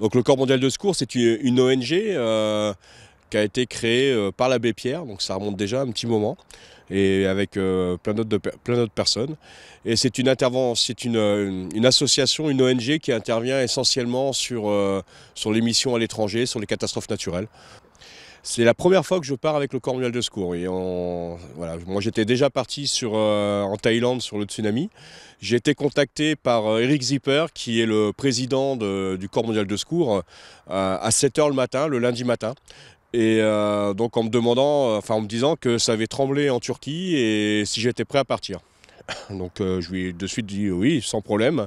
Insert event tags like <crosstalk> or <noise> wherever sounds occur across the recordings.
Donc le Corps mondial de secours, c'est une, ONG euh, qui a été créée euh, par l'abbé Pierre, donc ça remonte déjà un petit moment, et avec euh, plein d'autres personnes. Et c'est une, c'est association, une ONG qui intervient essentiellement sur, sur les missions à l'étranger, sur les catastrophes naturelles. C'est la première fois que je pars avec le corps mondial de secours. Et moi, j'étais déjà parti sur, euh, en Thaïlande sur le tsunami. J'ai été contacté par euh, Eric Zipper, qui est le président du Corps mondial de secours, euh, à 7h le matin, le lundi matin. Et donc en me demandant, enfin en me disant que ça avait tremblé en Turquie et si j'étais prêt à partir. <laughs> Donc je lui ai de suite dit oui, sans problème.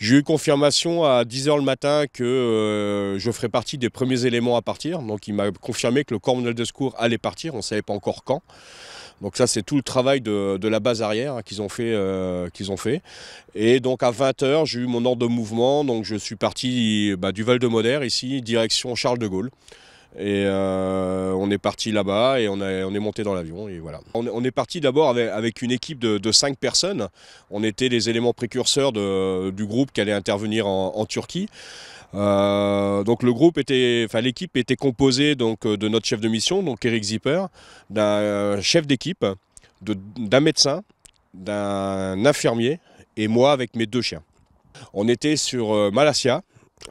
J'ai eu confirmation à 10h le matin que euh, je ferais partie des premiers éléments à partir. Donc il m'a confirmé que le corps de secours allait partir, on ne savait pas encore quand. Donc ça c'est tout le travail de, la base arrière hein, qu'ils ont, fait, euh, qu'ils ont fait. Et donc à 20h j'ai eu mon ordre de mouvement, donc je suis parti bah, du Val de Modère ici, direction Charles de Gaulle. Et euh, on est parti là-bas et on, est monté dans l'avion. Et voilà. On, est parti d'abord avec, une équipe de, de, cinq personnes. On était les éléments précurseurs du groupe qui allait intervenir en, Turquie. Euh, donc le l'équipe était composée donc euh, de notre chef de mission, donc Eric Zipper, d'un chef d'équipe, d'un médecin, d'un infirmier et moi avec mes deux chiens. On était sur Malasia,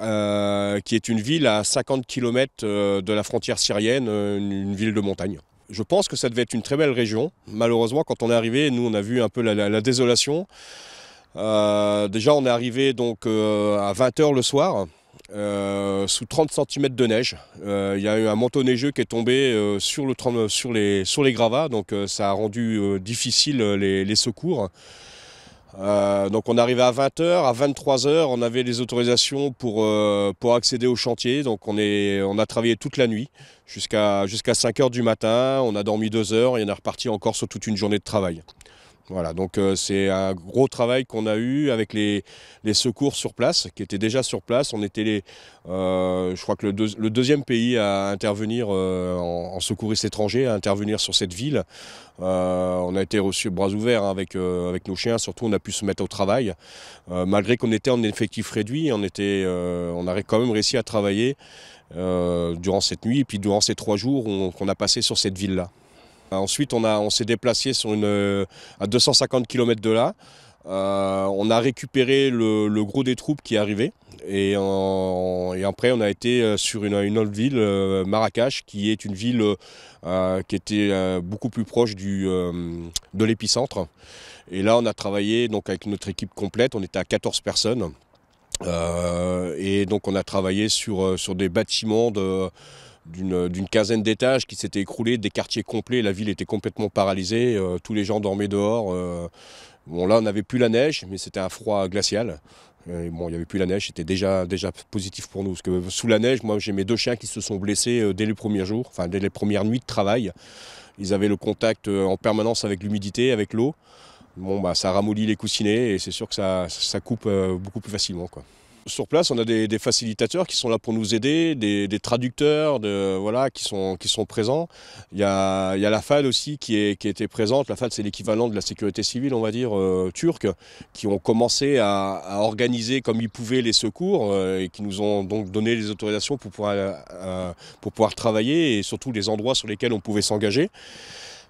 euh, qui est une ville à 50 km euh, de la frontière syrienne, euh, une, ville de montagne. Je pense que ça devait être une très belle région. Malheureusement, quand on est arrivé, nous, on a vu un peu la, désolation. déjà, on est arrivé donc à 20h le soir. sous 30 cm de neige. Il y a eu un manteau neigeux qui est tombé sur, le, sur, les, sur les gravats, donc ça a rendu difficile les secours. Euh, donc on arrivé à 20h, à 23h on avait les autorisations pour, euh, accéder au chantier, donc on, a travaillé toute la nuit jusqu'à jusqu'à 5h du matin, on a dormi 2 h et on est reparti encore sur toute une journée de travail. Voilà, donc euh, c'est un gros travail qu'on a eu avec les, secours sur place, qui étaient déjà sur place. On était, euh, je crois que le, deuxième pays à intervenir euh, en, secours secouriste étranger, à intervenir sur cette ville. on a été reçus bras ouverts hein, avec, avec nos chiens, surtout on a pu se mettre au travail. malgré qu'on était en effectif réduit, on, était, on a quand même réussi à travailler durant cette nuit et puis durant ces trois jours qu'on a passé sur cette ville-là. Euh, ensuite, on, s'est déplacé euh, à 250 km de là. Euh, on a récupéré le, gros des troupes qui arrivaient. Et, et après, on a été sur une, autre ville, Marrakech, qui est une ville qui était beaucoup plus proche de l'épicentre. Et là, on a travaillé donc, avec notre équipe complète. On était à 14 personnes. et donc, on a travaillé sur des bâtiments de euh, d'une quinzaine d'étages qui s'étaient écroulés, des quartiers complets, la ville était complètement paralysée, euh, tous les gens dormaient dehors. Euh. bon là on n'avait plus la neige, mais c'était un froid glacial. bon, il n'y avait plus la neige, c'était déjà, déjà positif pour nous. sous la neige, moi j'ai mes deux chiens qui se sont blessés dès les premiers jours, enfin dès les premières nuits de travail. Ils avaient le contact en permanence avec l'humidité, avec l'eau. Bon, bah, ça ramollit les coussinets et c'est sûr que ça, ça coupe beaucoup plus facilement. Quoi sur place, on a des, facilitateurs qui sont là pour nous aider, des, traducteurs voilà, qui, sont, présents. Il y a, la FAD aussi qui, est, qui était présente. La FAD, c'est l'équivalent de la sécurité civile, on va dire, euh, turque, qui ont commencé à, organiser comme ils pouvaient les secours euh, et qui nous ont donc donné les autorisations pour euh, pour pouvoir travailler et surtout les endroits sur lesquels on pouvait s'engager.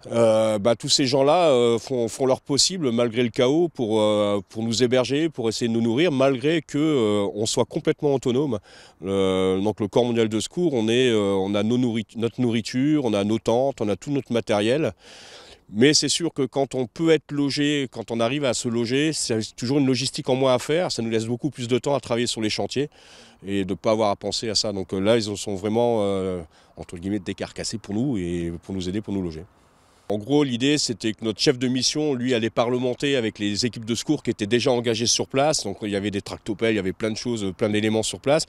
Euh, bah, tous ces gens-là euh, font, leur possible malgré le chaos euh, pour, nous héberger, pour essayer de nous nourrir, malgré que on soit complètement autonome. donc le Corps mondial de secours, on, a notre nourriture, on a nos tentes, on a tout notre matériel. Mais c'est sûr que quand on peut être logé, quand on arrive à se loger, c'est toujours une logistique en moins à faire. Ça nous laisse beaucoup plus de temps à travailler sur les chantiers et de ne pas avoir à penser à ça. Donc là, ils sont vraiment, entre guillemets, décarcassés pour nous et pour nous aider, pour nous loger. En gros, l'idée, c'était que notre chef de mission, lui, allait parlementer avec les équipes de secours qui étaient déjà engagées sur place. Donc, il y avait des tractopelles, il y avait plein de choses, plein d'éléments sur place.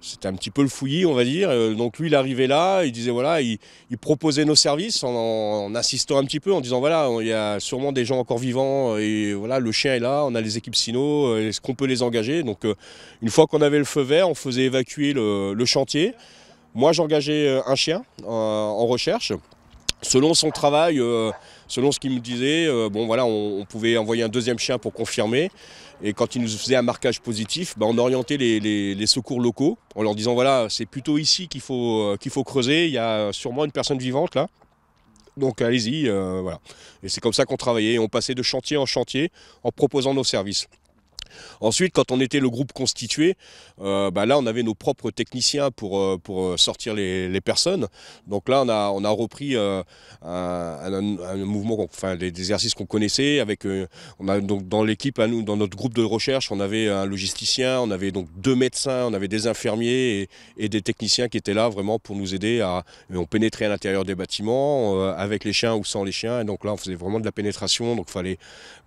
C'était un petit peu le fouillis, on va dire. Euh, donc, lui, il arrivait là, il disait, voilà, il, proposait nos services en, assistant un petit peu, en disant, voilà, il y a sûrement des gens encore vivants, euh, et voilà, le chien est là, on a les équipes Sino, euh, est-ce qu'on peut les engager Donc, une fois qu'on avait le feu vert, on faisait évacuer le, chantier. Moi, j'engageais un chien en recherche. Selon son travail, euh, selon ce qu'il me disait, euh, bon voilà, on, pouvait envoyer un deuxième chien pour confirmer. Et quand il nous faisait un marquage positif, bah, on orientait les, secours locaux en leur disant voilà, c'est plutôt ici qu'il faut, euh, faut creuser, il y a sûrement une personne vivante là. Donc allez-y, voilà. Et c'est comme ça qu'on travaillait, on passait de chantier en chantier en proposant nos services. Ensuite, quand on était le groupe constitué, euh, bah là, on avait nos propres techniciens pour, euh, pour euh, sortir les, personnes. Donc là, on a, on a repris un, mouvement, enfin, des, exercices qu'on connaissait. Avec, on a, donc, dans l'équipe, dans notre groupe de recherche, on avait un logisticien, on avait donc deux médecins, on avait des infirmiers et, des techniciens qui étaient là vraiment pour nous aider à. On pénétrait à l'intérieur des bâtiments avec les chiens ou sans les chiens. Et donc là, on faisait vraiment de la pénétration. Donc il fallait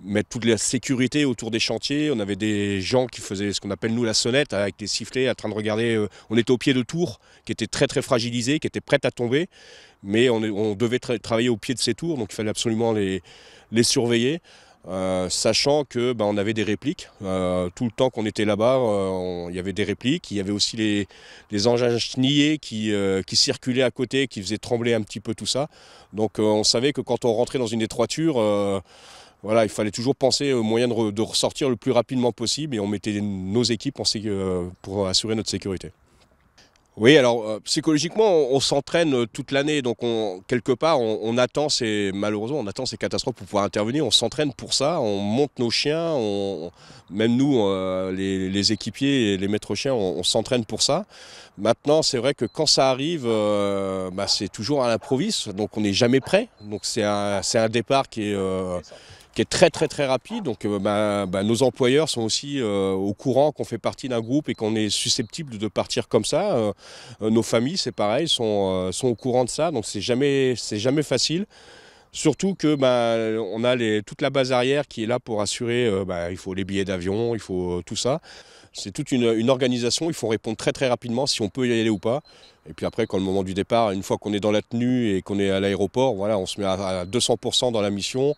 mettre toute la sécurité autour des chantiers. On avait des gens qui faisaient ce qu'on appelle nous la sonnette, avec des sifflets, en train de regarder. Euh, on était au pied de tours, qui étaient très très fragilisées, qui étaient prêtes à tomber, mais on, devait travailler au pied de ces tours, donc il fallait absolument les, surveiller. Euh, sachant que ben, on avait des répliques. Euh, tout le temps qu'on était là-bas, il y avait des répliques. Il y avait aussi les, engins chenillés qui, qui, circulaient à côté, qui faisaient trembler un petit peu tout ça. Donc on savait que quand on rentrait dans une étroiture, voilà, il fallait toujours penser aux moyen de, ressortir le plus rapidement possible et on mettait nos équipes euh, pour assurer notre sécurité. Oui, alors euh, psychologiquement, on, s'entraîne euh, toute l'année, donc on, quelque part, on, attend ces malheureusement, on attend ces catastrophes pour pouvoir intervenir. On s'entraîne pour ça, on monte nos chiens, même nous, les, équipiers et les maîtres chiens, on, s'entraîne pour ça. Maintenant, c'est vrai que quand ça arrive, bah, c'est toujours à l'improviste, donc on n'est jamais prêt. Donc c'est un, départ qui est qui est très très très rapide. Donc euh, bah, bah, nos employeurs sont aussi euh, au courant qu'on fait partie d'un groupe et qu'on est susceptible de partir comme ça. Euh, nos familles, c'est pareil, sont, sont au courant de ça. Donc c'est jamais, jamais facile. Surtout que bah, on a toute la base arrière qui est là pour assurer, il faut les billets d'avion, il faut tout ça. C'est toute une, organisation, il faut répondre très très rapidement si on peut y aller ou pas. Et puis après, quand le moment du départ, une fois qu'on est dans la tenue et qu'on est à l'aéroport, voilà, on se met à 200% dans la mission.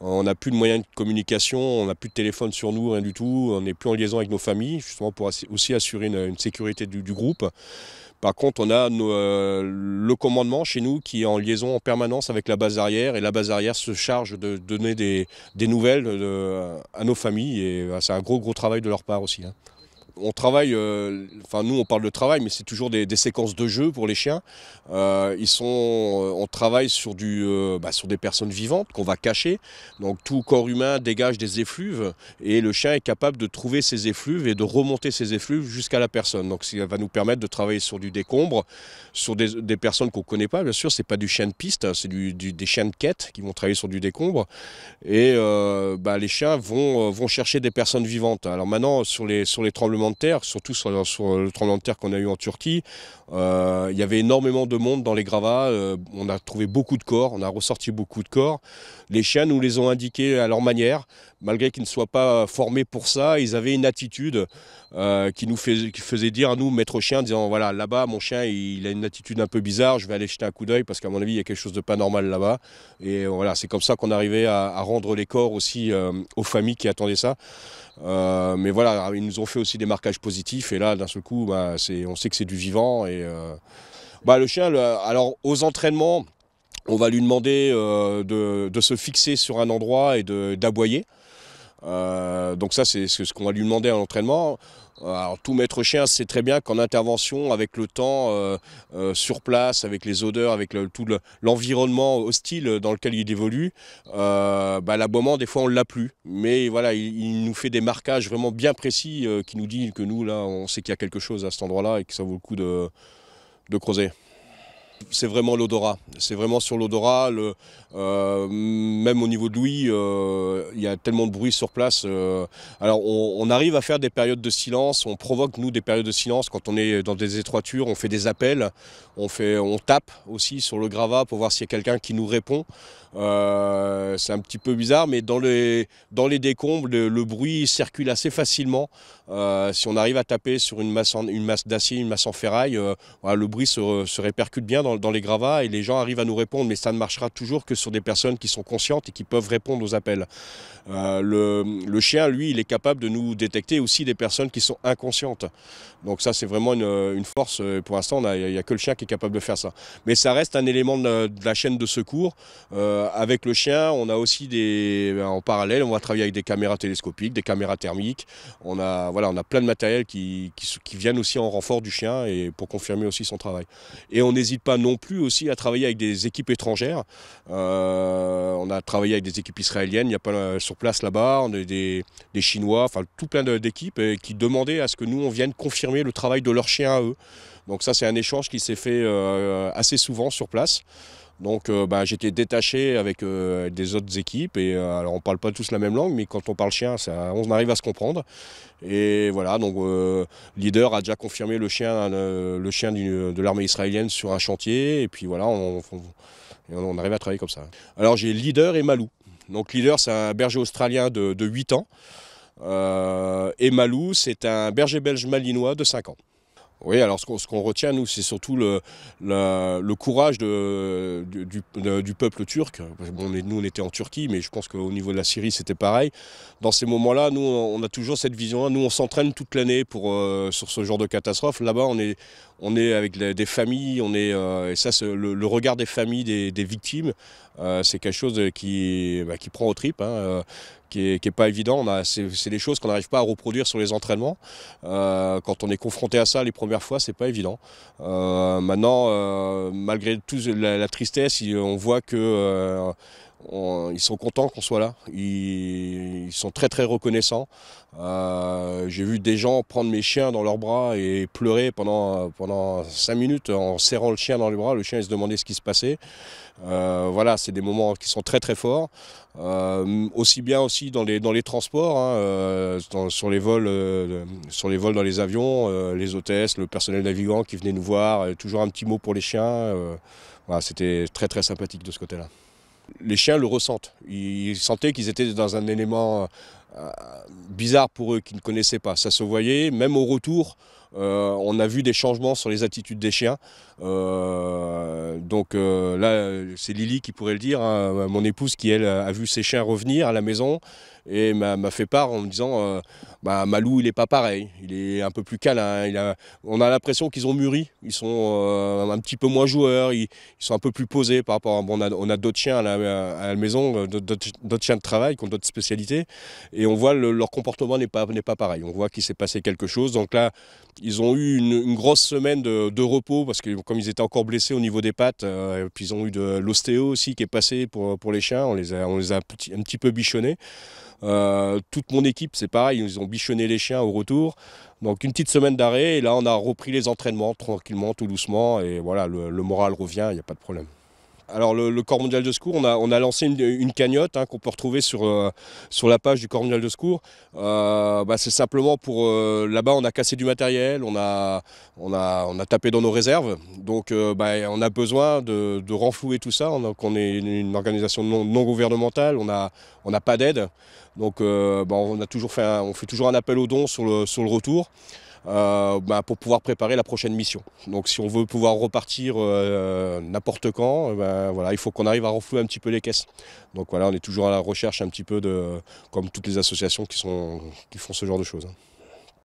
On n'a plus de moyens de communication, on n'a plus de téléphone sur nous, rien du tout. On n'est plus en liaison avec nos familles, justement pour aussi assurer une, sécurité du, groupe. Par contre, on a euh, le commandement chez nous qui est en liaison en permanence avec la base arrière et la base arrière se charge de donner des, nouvelles euh, à nos familles et euh, c'est un gros gros travail de leur part aussi. Hein on travaille, euh, enfin nous on parle de travail, mais c'est toujours des, séquences de jeu pour les chiens. Euh, ils sont, euh, on travaille sur, du, bah, sur des personnes vivantes qu'on va cacher. Donc tout corps humain dégage des effluves et le chien est capable de trouver ces effluves et de remonter ces effluves jusqu'à la personne. Donc ça va nous permettre de travailler sur du décombre, sur des, personnes qu'on ne connaît pas. Bien sûr, c'est pas du chien de piste, c'est du, des chiens de quête qui vont travailler sur du décombre. Et bah, les chiens vont, vont chercher des personnes vivantes. Alors maintenant, sur les, sur les tremblements de terre, surtout sur, le tremblement de terre qu'on a eu en Turquie. Euh, il y avait énormément de monde dans les gravats. Euh, on a trouvé beaucoup de corps, on a ressorti beaucoup de corps. Les chiens nous les ont indiqués à leur manière. Malgré qu'ils ne soient pas formés pour ça, ils avaient une attitude euh, qui nous qui faisait dire à nous, maître chien, disant voilà, là-bas, mon chien, il, a une attitude un peu bizarre, je vais aller jeter un coup d'œil parce qu'à mon avis, il y a quelque chose de pas normal là-bas. Et voilà, c'est comme ça qu'on arrivait à, à, rendre les corps aussi aux familles qui attendaient ça. mais voilà, ils nous ont fait aussi des marquage positif. Et là, d'un seul coup, bah, on sait que c'est du vivant. Et, euh, bah, le chien, alors aux entraînements, on va lui demander euh, de, se fixer sur un endroit et d'aboyer. Euh, donc ça, c'est ce qu'on va lui demander à l'entraînement. Euh, alors tout maître chien sait très bien qu'en intervention, avec le temps, euh, sur place, avec les odeurs, avec tout l'environnement hostile dans lequel il évolue, bah, l'aboiement, des fois, on ne l'a plus. Mais voilà, il, nous fait des marquages vraiment bien précis qui nous disent que nous, là, on sait qu'il y a quelque chose à cet endroit-là et que ça vaut le coup de creuser. C'est vraiment l'odorat. C'est vraiment sur l'odorat. Euh, même au niveau de l'ouïe, euh, il y a tellement de bruit sur place. Euh. alors on, arrive à faire des périodes de silence. On provoque nous des périodes de silence quand on est dans des étroitures. On fait des appels. On fait, on tape aussi sur le gravat pour voir s'il y a quelqu'un qui nous répond. c'est un petit peu bizarre, mais dans les dans les décombres, le, bruit circule assez facilement. si on arrive à taper sur une masse d'acier, une masse en ferraille, le bruit se répercute bien dans, les gravats et les gens arrivent à nous répondre, mais ça ne marchera toujours que sur des personnes qui sont conscientes et qui peuvent répondre aux appels. Euh, le, chien, lui, il est capable de nous détecter aussi des personnes qui sont inconscientes. Donc ça, c'est vraiment une, force. Euh, pour l'instant, il n'y a, que le chien qui est capable de faire ça. Mais ça reste un élément de, la chaîne de secours. Euh, avec le chien, on a aussi des... Ben, en parallèle, on va travailler avec des caméras télescopiques, des caméras thermiques. On a, voilà, on a plein de matériel qui, qui, qui viennent aussi en renfort du chien et pour confirmer aussi son travail. Et on n'hésite pas non plus aussi à travailler avec des équipes étrangères. Euh, on a travaillé avec des équipes israéliennes, il y a pas euh, sur place là-bas, on des, Chinois, enfin tout plein d'équipes qui demandaient à ce que nous on vienne confirmer le travail de leurs chiens à eux. Donc ça c'est un échange qui s'est fait euh, assez souvent sur place. Donc euh, bah, j'étais détaché avec euh, des autres équipes. Et euh, alors on parle pas tous la même langue, mais quand on parle chien, ça, on arrive à se comprendre. Et voilà, donc leader a déjà confirmé le chien, le chien de l'armée israélienne sur un chantier. Et puis voilà, on, arrive à travailler comme ça. Alors j'ai leader et Malou. Donc leader, c'est un berger australien de 8 ans. et Malou, c'est un berger belge malinois de 5 ans. Oui, alors ce qu'on retient, nous, c'est surtout le, courage de, du, peuple turc. nous, on était en Turquie, mais je pense qu'au niveau de la Syrie, c'était pareil. Dans ces moments-là, nous, on a toujours cette vision Nous, on s'entraîne toute l'année euh, sur ce genre de catastrophe. Là-bas, on est, on est avec des familles, on est, euh, et ça, c'est le, regard des familles, des, des victimes, euh, c'est quelque chose euh, qui, bah, qui prend aux tripes, hein, euh, qui n'est pas évident. C'est des choses qu'on n'arrive pas à reproduire sur les entraînements. quand on est confronté à ça les premières fois, c'est pas évident. maintenant, malgré toute la, tristesse, on voit que ils sont contents qu'on soit là. Ils, sont très très reconnaissants. Euh, j'ai vu des gens prendre mes chiens dans leurs bras et pleurer pendant, pendant 5 minutes en serrant le chien dans les bras. Le chien se demandait ce qui se passait. Euh, voilà, c'est des moments qui sont très très forts. Euh, aussi bien aussi dans les, dans les transports, hein, sur, les vols, sur les vols dans les avions, les hôtesses, le personnel navigant qui venait nous voir, toujours un petit mot pour les chiens. C'était très très sympathique de ce côté-là. Les chiens le ressentent. Ils sentaient qu'ils étaient dans un élément euh, bizarre pour eux, qu'ils ne connaissaient pas. Ça se voyait, même au retour, euh, on a vu des changements sur les attitudes des chiens. Euh, donc euh, là, c'est Lily qui pourrait le dire, hein. mon épouse qui, elle, a vu ses chiens revenir à la maison et m'a fait part en me disant bah, Malou, il n'est pas pareil, il est un peu plus câlin. Hein. Il a, on a l'impression qu'ils ont mûri, ils sont un petit peu moins joueurs, ils, sont un peu plus posés par rapport à. on a, d'autres chiens à la, maison, d'autres chiens de travail qui ont d'autres spécialités et on voit leur comportement n'est pas, pas pareil. On voit qu'il s'est passé quelque chose. Donc là, ils ont eu une, grosse semaine de, repos parce que comme ils étaient encore blessés au niveau des pattes, euh, puis ils ont eu de l'ostéo aussi qui est passé pour, pour les chiens. On les a, on les a un, petit, peu bichonnés. Euh, toute mon équipe, c'est pareil, ils ont bichonné les chiens au retour. Donc une petite semaine d'arrêt et là on a repris les entraînements tranquillement, tout doucement et voilà, le moral revient, il n'y a pas de problème alors le, Corps mondial de secours, on a, lancé une, cagnotte hein, qu'on peut retrouver euh, sur, la page du Corps mondial de secours. Euh, bah, c'est simplement pour... Euh, là-bas, on a cassé du matériel, on a, tapé dans nos réserves. Donc bah, on a besoin de, renflouer tout ça. On, est une, organisation non, gouvernementale, on n'a pas d'aide. Donc bah, on, a toujours fait on fait toujours un appel aux dons sur le retour. Euh, bah, pour pouvoir préparer la prochaine mission. Donc si on veut pouvoir repartir euh, n'importe quand, euh, bah, il faut qu'on arrive à renflouer un petit peu les caisses. Donc voilà, on est toujours à la recherche un petit peu de, comme toutes les associations qui font ce genre de choses. Hein.